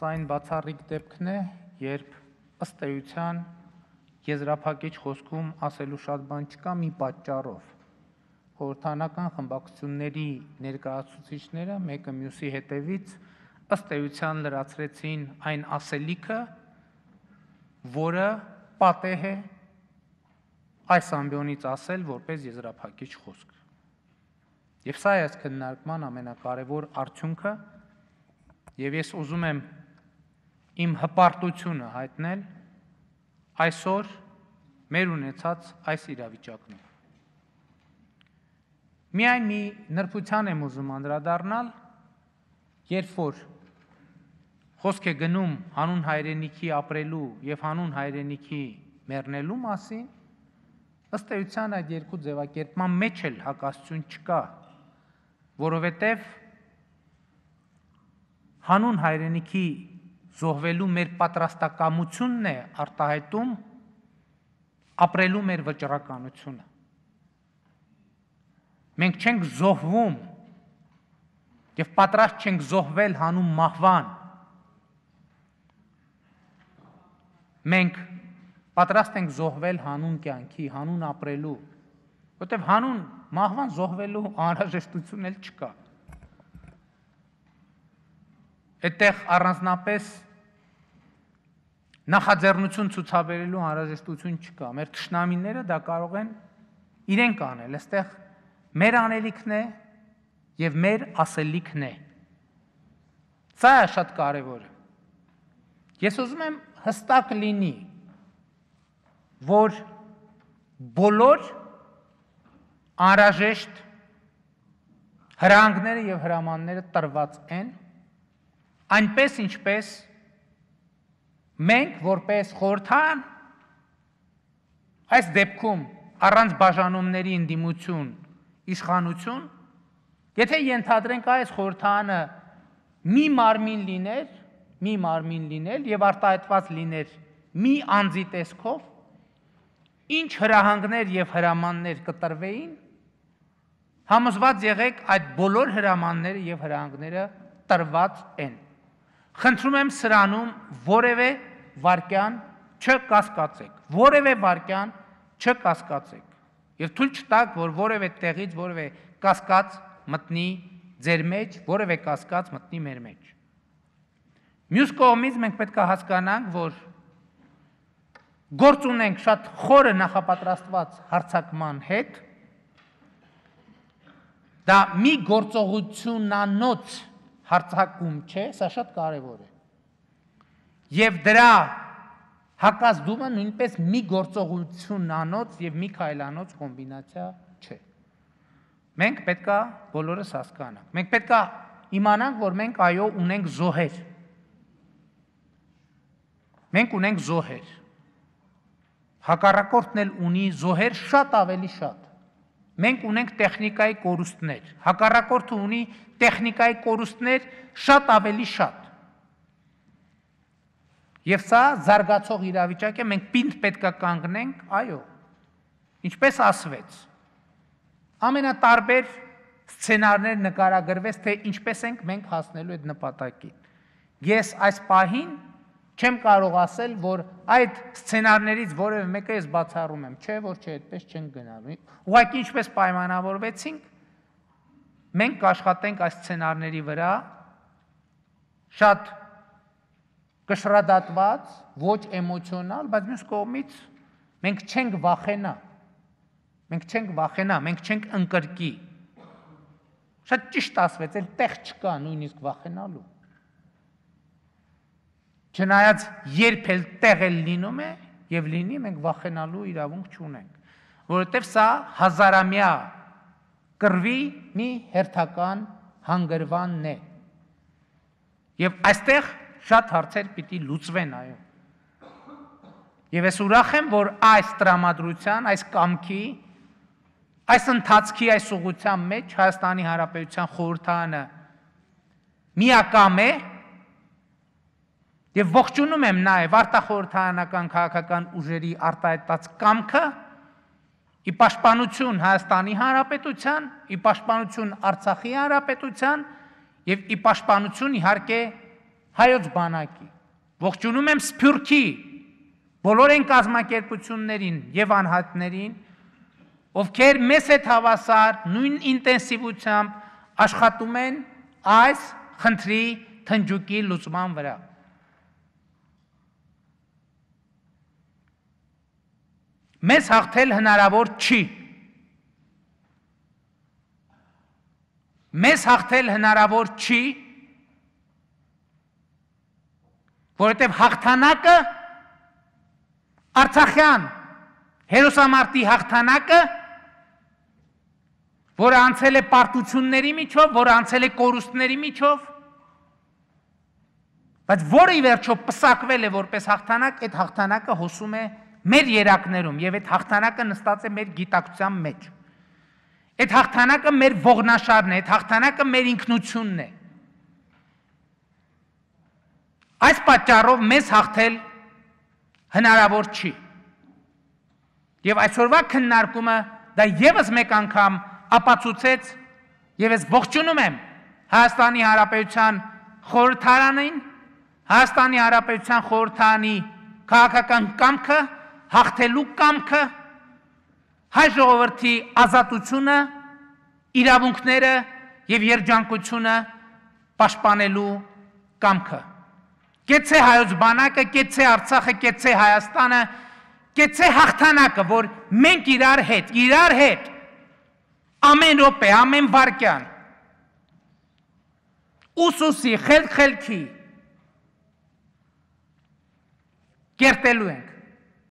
Սա այն բացառիկ դեպքն է, երբ ըստ էության եզրափակիչ խոսքում ասելու շատ բան չկա մի պատճառով։ Խորհրդանական խմբակցությունների ներկայացուցիչները մեկը մյուսի հետևից ըստ էության լրացրեցին այն ասելիքը, որը պատեհ է այս ամբիոնից ասել որպես եզրափակիչ խոսք։ Եվ սա է այս քննարկման ամենակարևոր արդյունքը, եւ ես ուզում եմ իմ հպարտությունը հայտնել այսօր մեր ունեցած այս իրավիճակն է։ Միայն մի նրբության եմ ուզում անդրադառնալ, երբ որ խոսք է գնում հանուն հայրենիքի ապրելու եւ հանուն հայրենիքի մեռնելու մասին, ըստ էության այդ երկու ձևակերպման մեջ էլ հակասություն չկա, որովհետեւ հանուն հայրենիքի զոհվելու մեր պատրաստակամությունն է արտահայտում ապրելու մեր վճռականությունը։ Մենք չենք զոհվում եւ պատրաստ չենք զոհվել հանուն մահվան։ Մենք պատրաստ ենք զոհվել հանուն կյանքի, հանուն ապրելու, որտեղ հանուն մահվան զոհվելու անհրաժեշտություն էլ չկա։ Այդտեղ առանձնապես նախաձեռնություն ցուցաբերելու անհրաժեշտություն չկա։ Մեր ճշնամիները դա կարող են իրենք անել, այստեղ մեր անելիքն է եւ մեր ասելիքն է։ Սա է շատ կարեւորը։ Ես ուզում եմ հստակ լինի, որ բոլոր անհրաժեշտ հրանքները եւ հրամանները տրված են այնպես ինչպես մենք որպես խորթան այս դեպքում առանց բաժանումների ընդդիմություն իշխանություն եթե ենթադրենք այս խորթանը մի մարմին լիներ մի մարմին լինել եւ արտահայտված լիներ մի անձի տեսքով ինչ հրահանգներ եւ հրամաններ կտրվեին համոզված եղեք այդ բոլոր հրամանները եւ հրահանգները տրված են խնդրում եմ սրանում որևէ վարքյան չկասկածեք, որևէ վարքյան չկասկածեք։ Եվ թույլ չտաք, որ որևէ տեղից որևէ կասկած մտնի ձեր մեջ, որևէ կասկած մտնի մեր մեջ։ Մյուս կողմից մենք պետք է հասկանանք, որ գործ ունենք շատ խորը նախապատրաստված հարցակման հետ։ Դա մի գործողությունանոց հարցակում չէ, սա շատ կարևոր է։ Եվ դրա հակազդումը նույնպես մի գործողությունանոց եւ մի քայլանոց կոմբինացիա չէ։ Մենք պետքա բոլորս հասկանանք։ Մենք պետքա իմանանք, որ մենք այո ունենք զոհեր։ Մենք ունենք զոհեր։ Հակառակորդն էլ ունի զոհեր շատ ավելի շատ։ Մենք ունենք տեխնիկայի կորուստներ։ Հակառակորդը ունի տեխնիկայի կորուստներ շատ ավելի շատ։ Եվ սա զարգացող իրավիճակ է, մենք պինդ պետք է կանգնենք, այո։ Ինչպես ասվեց։ Ամենատարբեր սցենարներ նկարագրվեց, թե ինչպես ենք մենք հասնելու այդ նպատակին։ Ես այս պահին չեմ կարող ասել, որ այդ սցենարներից որևէ մեկը ես բացառում եմ, չէ, որ չէ, այդպես չեն գնալու։ Ուղղակի ինչպես պայմանավորվեցինք, մենք կաշխատենք այս սցենարների վրա շատ կշռադատված, ոչ էմոցիոնալ, բայց մյուս կողմից մենք չենք վախենա։ Մենք չենք վախենա, մենք չենք ընկրկի։ Շատ ճիշտ ասվեց, այլ տեղ չկա նույնիսկ վախենալու։ Չնայած երբ էլ տեղ էլ լինում է եւ լինի, մենք վախենալու իրավունք չունենք, որովհետեւ սա հազարամյա կրվի մի հերթական հանգրվանն է։ Եվ այստեղ շատ հարցեր պիտի լուծվեն, այո։ Եվ ես ուրախ եմ, որ այս տրամադրության, այս կամքի, այս ընթացքի, այս ուղղության մեջ Հայաստանի Հանրապետության խորհրդանը միակամ է Եվ ողջունում եմ նաև արտախորհրդարանական քաղաքական ուժերի արտահայտած կամքը ի պաշտպանություն Հայաստանի Հանրապետության, ի պաշտպանություն Արցախի Հանրապետության եւ ի պաշտպանություն իհարկե հայոց բանակի։ Ողջունում եմ Սփյուռքի բոլոր այն կազմակերպություններին եւ անհատներին, ովքեր մեզ հետ հավասար նույն ինտենսիվությամբ աշխատում են այս խնդրի թնջուկի լուծման վրա։ Մեզ հաղթել հնարավոր չի։ Մեզ հաղթել հնարավոր չի, Որովհետև հաղթանակը Արցախյան հերոսամարտի հաղթանակը, որը անցել է պարտությունների միջով, որը անցել է կորուստների միջով, բայց որը ի վերջո պսակվել է որպես հաղթանակ, այդ հաղթանակը հոսում է մեր երակներում եւ այդ հաղթանակը նստած է մեր գիտակցության մեջ։ Այդ հաղթանակը մեր ողնաշարն է, այդ հաղթանակը մեր ինքնությունն է։ Այս պատճառով մեզ հաղթել հնարավոր չի։ Եվ այսօրվա քննարկումը դա եւս մեկ անգամ ապացուցեց եւ ես ողջունում եմ Հայաստանի Հանրապետության խորհրդարանին, Հայաստանի Հանրապետության խորհրդանի քաղաքական կամքը, հաղթելու կամքը, հայ ժողովրդի ազատությունը, իրավունքները եւ երջանկությունը պաշտպանելու կամքը կեցե հայոց բանակը, կեցե Արցախը, կեցե Հայաստանը, կեցե հաղթանակը, որ մենք իրար հետ, իրար հետ ամեն րոպե, ամեն վարքյան ուսուսի, խելք-խելքի կերտելու ենք։